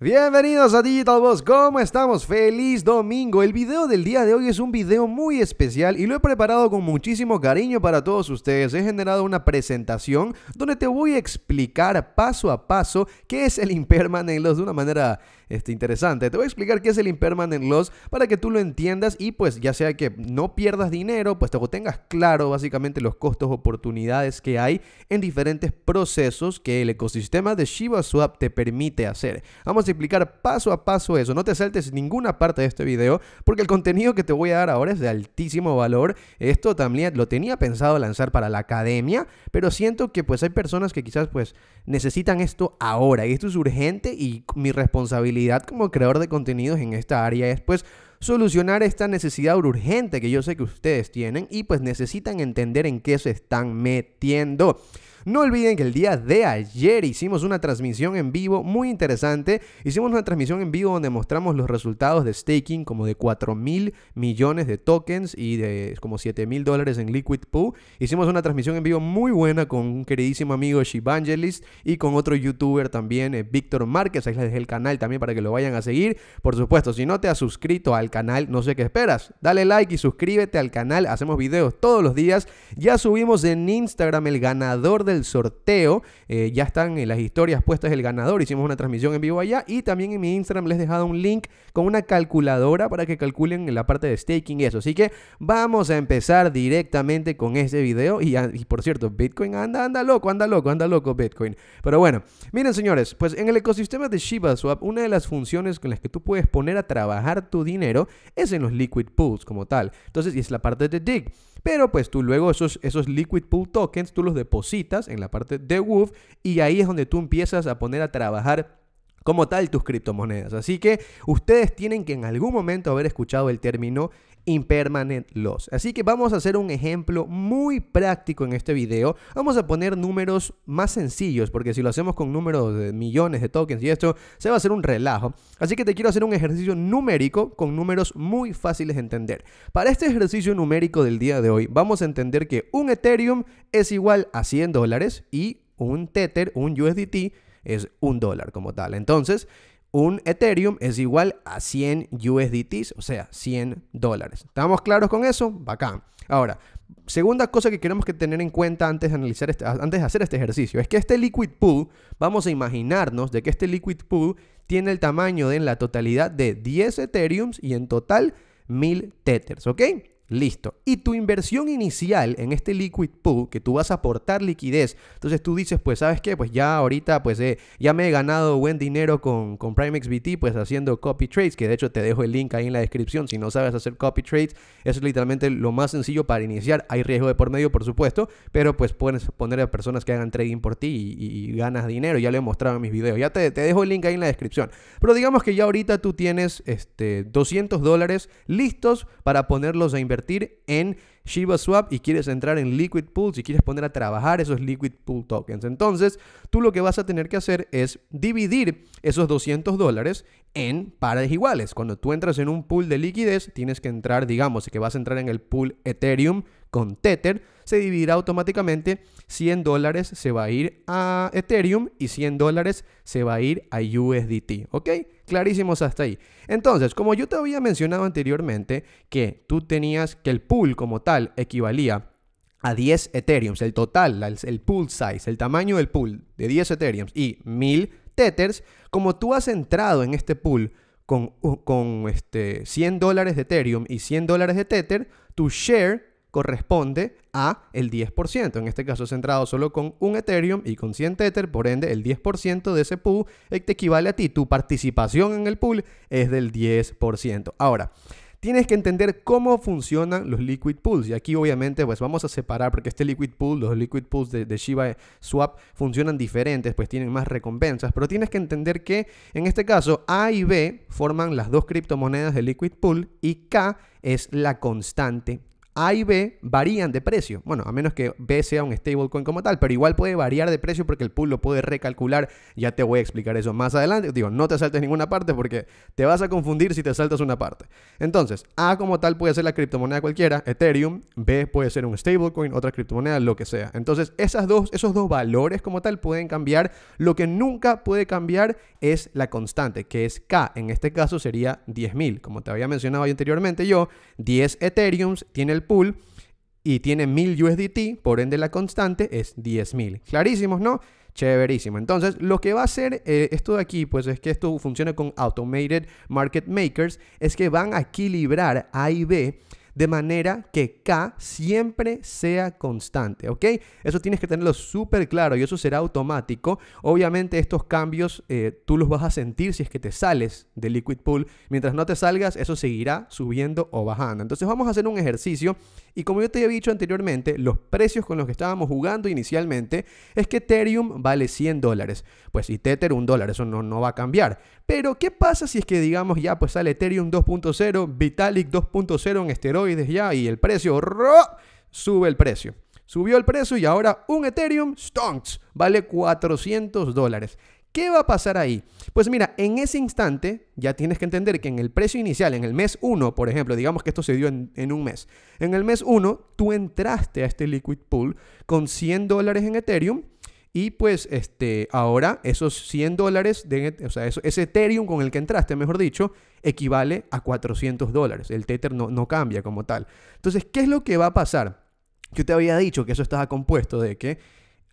Bienvenidos a Digital Boss, ¿cómo estamos? ¡Feliz domingo! El video del día de hoy es un video muy especial y lo he preparado con muchísimo cariño para todos ustedes. He generado una presentación donde te voy a explicar paso a paso qué es el impermanent de una manera este, interesante. Te voy a explicar qué es el impermanent loss para que tú lo entiendas y pues ya sea que no pierdas dinero, pues te tengas claro básicamente los costos, oportunidades que hay en diferentes procesos que el ecosistema de Swap te permite hacer. Vamos a explicar paso a paso eso. No te saltes ninguna parte de este video porque el contenido que te voy a dar ahora es de altísimo valor. Esto también lo tenía pensado lanzar para la academia, pero siento que pues hay personas que quizás pues necesitan esto ahora y esto es urgente y mi responsabilidad como creador de contenidos en esta área es pues solucionar esta necesidad urgente que yo sé que ustedes tienen y pues necesitan entender en qué se están metiendo. No olviden que el día de ayer hicimos una transmisión en vivo muy interesante. Hicimos una transmisión en vivo donde mostramos los resultados de staking como de 4 mil millones de tokens y de como 7 mil dólares en Liquid Pool. Hicimos una transmisión en vivo muy buena con un queridísimo amigo Shivangelist y con otro youtuber también, eh, Víctor Márquez. Ahí les dejé el canal también para que lo vayan a seguir. Por supuesto, si no te has suscrito al canal, no sé qué esperas. Dale like y suscríbete al canal. Hacemos videos todos los días. Ya subimos en Instagram el ganador de del sorteo. Eh, ya están en eh, las historias puestas el ganador. Hicimos una transmisión en vivo allá. Y también en mi Instagram les he dejado un link con una calculadora para que calculen la parte de staking y eso. Así que vamos a empezar directamente con este video. Y, por cierto, Bitcoin anda, anda loco, anda loco, anda loco Bitcoin. Pero bueno, miren señores, pues en el ecosistema de ShibaSwap, una de las funciones con las que tú puedes poner a trabajar tu dinero es en los liquid pools como tal. Entonces, y es la parte de DIG. Pero pues tú luego esos, esos liquid pool tokens, tú los depositas en la parte de Woof y ahí es donde tú empiezas a poner a trabajar como tal tus criptomonedas. Así que ustedes tienen que en algún momento haber escuchado el término impermanent loss. Así que vamos a hacer un ejemplo muy práctico en este video. Vamos a poner números más sencillos, porque si lo hacemos con números de millones de tokens y esto, se va a hacer un relajo. Así que te quiero hacer un ejercicio numérico con números muy fáciles de entender. Para este ejercicio numérico del día de hoy, vamos a entender que un Ethereum es igual a 100 dólares y un Tether, un USDT, es un dólar como tal. Entonces, un Ethereum es igual a 100 USDTs, o sea, 100 dólares. ¿Estamos claros con eso? Bacán. Ahora, segunda cosa que queremos que tener en cuenta antes de, analizar este, antes de hacer este ejercicio es que este liquid pool, vamos a imaginarnos de que este liquid pool tiene el tamaño de en la totalidad de 10 Ethereums y en total 1000 Tethers, ¿ok? Listo. Y tu inversión inicial en este liquid pool, que tú vas a aportar liquidez, entonces tú dices, pues, ¿sabes qué? Pues ya ahorita, pues, eh, ya me he ganado buen dinero con, con PrimeXBT, pues, haciendo copy trades, que de hecho te dejo el link ahí en la descripción. Si no sabes hacer copy trades, eso es literalmente lo más sencillo para iniciar. Hay riesgo de por medio, por supuesto, pero pues puedes poner a personas que hagan trading por ti y, ganas dinero. Ya lo he mostrado en mis videos. Ya te, te, dejo el link ahí en la descripción. Pero digamos que ya ahorita tú tienes, este, 200 dólares listos para ponerlos a invertir en Shiba Swap y quieres entrar en Liquid pools y quieres poner a trabajar esos Liquid Pool tokens. Entonces, tú lo que vas a tener que hacer es dividir esos 200 dólares en pares iguales. Cuando tú entras en un pool de liquidez, tienes que entrar, digamos, que vas a entrar en el pool Ethereum con Tether, se dividirá automáticamente 100 dólares se va a ir a Ethereum y 100 dólares se va a ir a USDT, ¿ok? Clarísimos hasta ahí. Entonces, como yo te había mencionado anteriormente que tú tenías que el pool como tal equivalía a 10 Ethereums, el total, el pool size, el tamaño del pool de 10 Ethereums y 1000 Tethers, como tú has entrado en este pool con, con este, 100 dólares de Ethereum y 100 dólares de Tether, tu share corresponde a el 10%. En este caso centrado solo con un Ethereum y con 100 Ether. por ende el 10% de ese pool e-, te equivale a ti. Tu participación en el pool es del 10%. Ahora, tienes que entender cómo funcionan los liquid pools. Y aquí obviamente pues vamos a separar porque este liquid pool, los liquid pools de, de, Shiba Swap funcionan diferentes, pues tienen más recompensas. Pero tienes que entender que en este caso A y B forman las dos criptomonedas de liquid pool y K es la constante a y B varían de precio. Bueno, a menos que B sea un stablecoin como tal, pero igual puede variar de precio porque el pool lo puede recalcular. Ya te voy a explicar eso más adelante. Digo, no te saltes ninguna parte porque te vas a confundir si te saltas una parte. Entonces, A como tal puede ser la criptomoneda cualquiera, Ethereum, B puede ser un stablecoin, otra criptomoneda, lo que sea. Entonces, esas dos, esos dos valores como tal pueden cambiar. Lo que nunca puede cambiar es la constante, que es K. En este caso sería 10.000. Como te había mencionado anteriormente yo, 10 Ethereums tiene el pool y tiene 1000 USDT, por ende la constante es 10.000. Clarísimos, ¿no? Chéverísimo. Entonces, lo que va a hacer eh, esto de aquí, pues es que esto funciona con Automated Market Makers, es que van a equilibrar A y B de manera que K siempre sea constante, ¿ok? Eso tienes que tenerlo súper claro y eso será automático. Obviamente estos cambios eh, tú los vas a sentir si es que te sales de Liquid Pool. Mientras no te salgas, eso seguirá subiendo o bajando. Entonces vamos a hacer un ejercicio y como yo te había dicho anteriormente, los precios con los que estábamos jugando inicialmente es que Ethereum vale 100 dólares. Pues si Tether un dólar, eso no, no va a cambiar. Pero ¿qué pasa si es que digamos ya pues sale Ethereum 2.0, Vitalik 2.0 en esteroides ya y el precio ¡ro! sube el precio? Subió el precio y ahora un Ethereum Stonks vale 400 dólares. ¿Qué va a pasar ahí? Pues mira, en ese instante ya tienes que entender que en el precio inicial, en el mes 1, por ejemplo, digamos que esto se dio en, un mes, en el mes 1 tú entraste a este liquid pool con 100 dólares en Ethereum y pues este, ahora esos 100 dólares, de, o sea, ese Ethereum con el que entraste, mejor dicho, equivale a 400 dólares. El Tether no, no cambia como tal. Entonces, ¿qué es lo que va a pasar? Yo te había dicho que eso estaba compuesto de que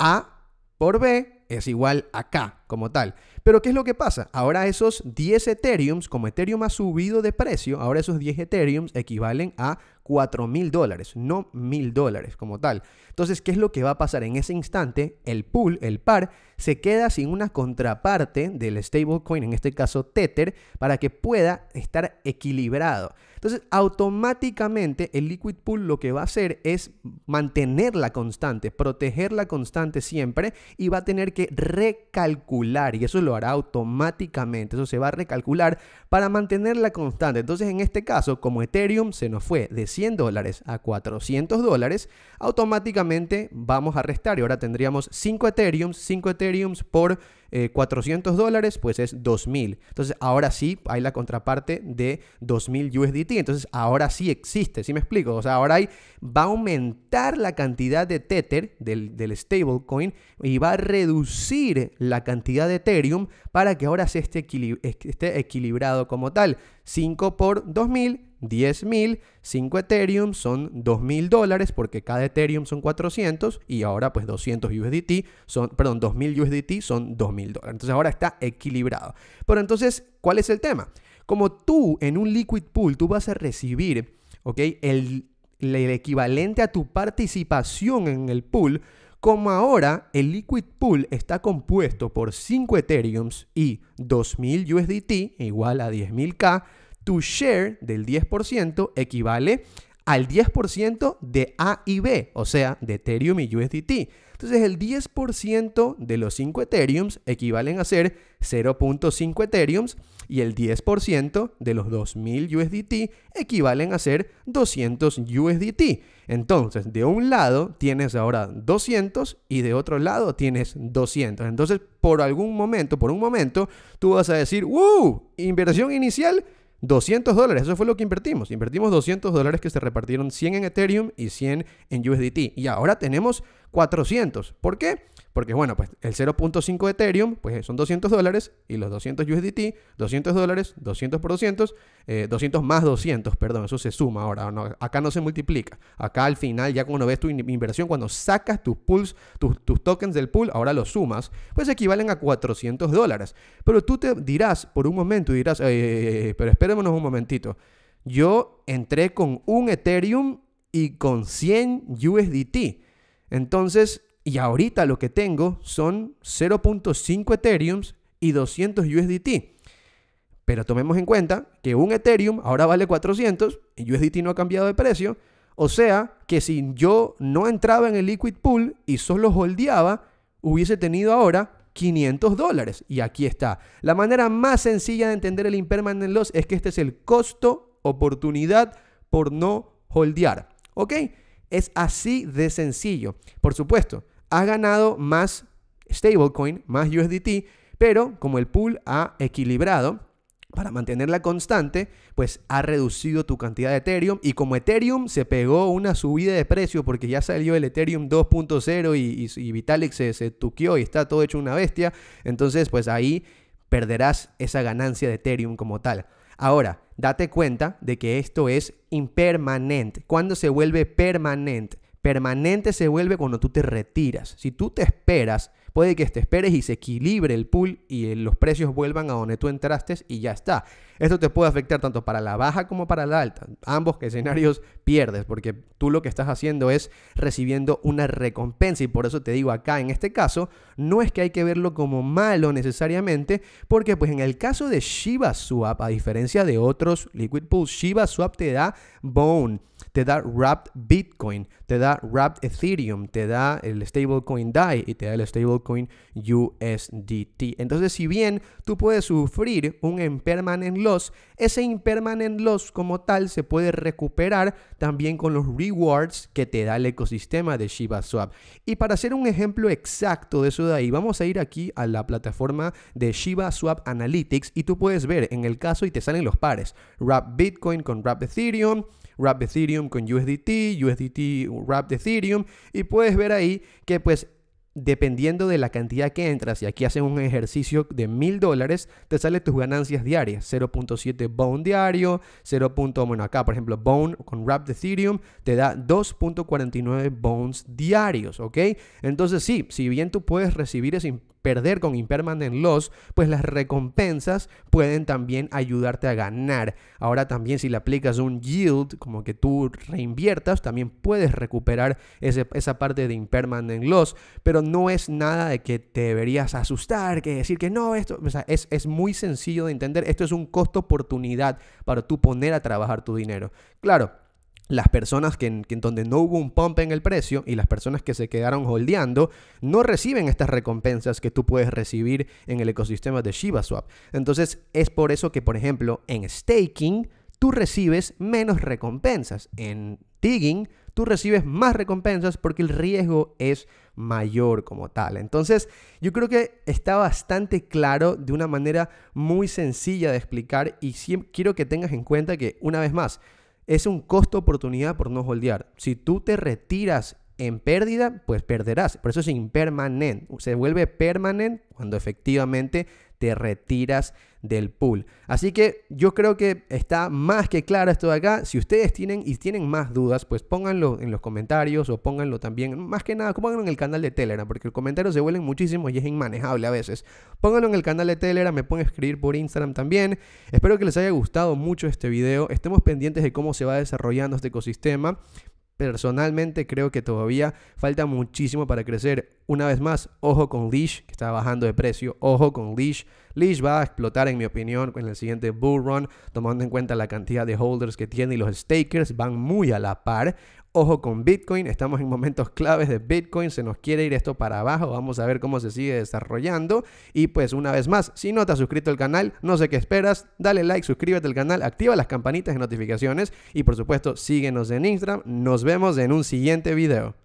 A por B es igual a K como tal. Pero ¿qué es lo que pasa? Ahora esos 10 Ethereum como Ethereum ha subido de precio, ahora esos 10 Ethereum equivalen a 4000 mil dólares, no mil dólares como tal. Entonces, ¿qué es lo que va a pasar? En ese instante, el pool, el par, se queda sin una contraparte del stablecoin, en este caso Tether, para que pueda estar equilibrado. Entonces, automáticamente el liquid pool lo que va a hacer es mantener la constante, proteger la constante siempre y va a tener que recalcular y eso lo hará automáticamente, eso se va a recalcular para mantener la constante. Entonces, en este caso, como Ethereum se nos fue de 100 dólares a 400 dólares, automáticamente vamos a restar y ahora tendríamos 5 Ethereum, 5 Ethereums por 400 eh, dólares, pues es 2000. Entonces ahora sí hay la contraparte de 2000 USDT. Entonces ahora sí existe, ¿sí me explico? O sea, ahora hay, va a aumentar la cantidad de Tether del, stablecoin y va a reducir la cantidad de Ethereum para que ahora se esté este equilibrado como tal. 5 por 2.000, 10.000, 5 Ethereum son 2.000 dólares porque cada Ethereum son 400 y ahora pues 200 USDT son, perdón, 2.000 USDT son 2.000 dólares. Entonces ahora está equilibrado. Pero entonces, ¿cuál es el tema? Como tú en un liquid pool, tú vas a recibir, ¿ok? El, el equivalente a tu participación en el pool como ahora el liquid pool está compuesto por 5 Ethereums y 2000 USDT igual a 10.000K, tu share del 10% equivale al 10% de A y B, o sea, de Ethereum y USDT. Entonces el 10% de los 5 Ethereum equivalen a ser 0.5 Ethereum y el 10% de los 2000 USDT equivalen a ser 200 USDT. Entonces, de un lado tienes ahora 200 y de otro lado tienes 200. Entonces, por algún momento, por un momento, tú vas a decir, ¡Uh! Inversión inicial, 200 dólares. Eso fue lo que invertimos. Invertimos 200 dólares que se repartieron 100 en Ethereum y 100 en USDT. Y ahora tenemos 400. ¿Por qué? Porque, bueno, pues el 0.5 Ethereum pues eh, son 200 dólares y los 200 USDT, 200 dólares, 200 por 200, 200 eh, más 200, perdón, eso se suma ahora. acá no se multiplica. Acá al final, ya cuando ves tu inversión, cuando sacas tus pools, tus, tokens del pool, ahora los sumas, pues equivalen a 400 dólares. Pero tú te dirás por un momento, dirás, pero espérémonos un momentito. Yo entré con un Ethereum y con 100 USDT. Entonces, y ahorita lo que tengo son 0.5 Ethereum y 200 USDT. Pero tomemos en cuenta que un Ethereum ahora vale 400 y USDT no ha cambiado de precio. O sea que si yo no entraba en el liquid pool y solo holdeaba, hubiese tenido ahora 500 dólares. Y aquí está. La manera más sencilla de entender el impermanent loss es que este es el costo oportunidad por no holdear. ¿Ok? Es así de sencillo. Por supuesto, ha ganado más stablecoin, más USDT, pero como el pool ha equilibrado, para mantenerla constante, pues ha reducido tu cantidad de Ethereum. Y como Ethereum se pegó una subida de precio porque ya salió el Ethereum 2.0 y, Vitalik se, se tuqueó y está todo hecho una bestia, entonces pues ahí perderás esa ganancia de Ethereum como tal. Ahora, date cuenta de que esto es impermanente. ¿Cuándo se vuelve permanente? Permanente se vuelve cuando tú te retiras. Si tú te esperas, puede que te esperes y se equilibre el pool y eh, los precios vuelvan a donde tú entraste y ya está. Esto te puede afectar tanto para la baja como para la alta. Ambos escenarios pierdes porque tú lo que estás haciendo es recibiendo una recompensa y por eso te digo acá en este caso no es que hay que verlo como malo necesariamente porque pues en el caso de Shiba Swap a diferencia de otros Liquid pools, Shiba Swap te da Bone, te da Wrapped Bitcoin, te da Wrapped Ethereum, te da el stablecoin DAI y te da el stablecoin USDT. Entonces si bien tú puedes sufrir un impermanent loss ese impermanent loss como tal se puede recuperar también con los rewards que te da el ecosistema de Shiba Swap. Y para hacer un ejemplo exacto de eso de ahí, vamos a ir aquí a la plataforma de Shiba Swap Analytics y tú puedes ver en el caso y te salen los pares, Wrap Bitcoin con Wrap Ethereum, Wrap Ethereum con USDT, USDT Wrap Ethereum y puedes ver ahí que pues dependiendo de la cantidad que entras, y aquí haces un ejercicio de mil dólares, te salen tus ganancias diarias. 0.7 bone diario, 0. bueno, acá por ejemplo, bone con wrap de Ethereum te da 2.49 bones diarios, ¿ok? Entonces sí, si bien tú puedes recibir ese perder con impermanent loss, pues las recompensas pueden también ayudarte a ganar. Ahora también si le aplicas un yield, como que tú reinviertas, también puedes recuperar esa parte de impermanent loss, pero no es nada de que te deberías asustar, que decir que no, esto es, es muy sencillo de entender, esto es un costo oportunidad para tú poner a trabajar tu dinero. Claro, las personas que, en donde no hubo un pump en el precio y las personas que se quedaron holdeando no reciben estas recompensas que tú puedes recibir en el ecosistema de ShibaSwap. Entonces es por eso que, por ejemplo, en staking tú recibes menos recompensas. En digging tú recibes más recompensas porque el riesgo es mayor como tal. Entonces, yo creo que está bastante claro de una manera muy sencilla de explicar y quiero que tengas en cuenta que, una vez más, es un costo oportunidad por no holdear. Si tú te retiras en pérdida, pues perderás. Por eso es impermanente. Se vuelve permanente cuando efectivamente te retiras del pool. Así que yo creo que está más que claro esto de acá. Si ustedes tienen y tienen más dudas, pues pónganlo en los comentarios o pónganlo también, más que nada, pónganlo en el canal de Telegram, porque los comentarios se vuelven muchísimos y es inmanejable a veces. Pónganlo en el canal de Telegram, me pueden escribir por Instagram también. Espero que les haya gustado mucho este video. Estemos pendientes de cómo se va desarrollando este ecosistema personalmente creo que todavía falta muchísimo para crecer. Una vez más, ojo con Leash, que está bajando de precio, ojo con Leash. Leash va a explotar, en mi opinión, en el siguiente bull run, tomando en cuenta la cantidad de holders que tiene y los stakers van muy a la par. Ojo con Bitcoin, estamos en momentos claves de Bitcoin, se nos quiere ir esto para abajo, vamos a ver cómo se sigue desarrollando. Y pues una vez más, si no te has suscrito al canal, no sé qué esperas, dale like, suscríbete al canal, activa las campanitas de notificaciones y por supuesto síguenos en Instagram. Nos vemos en un siguiente video.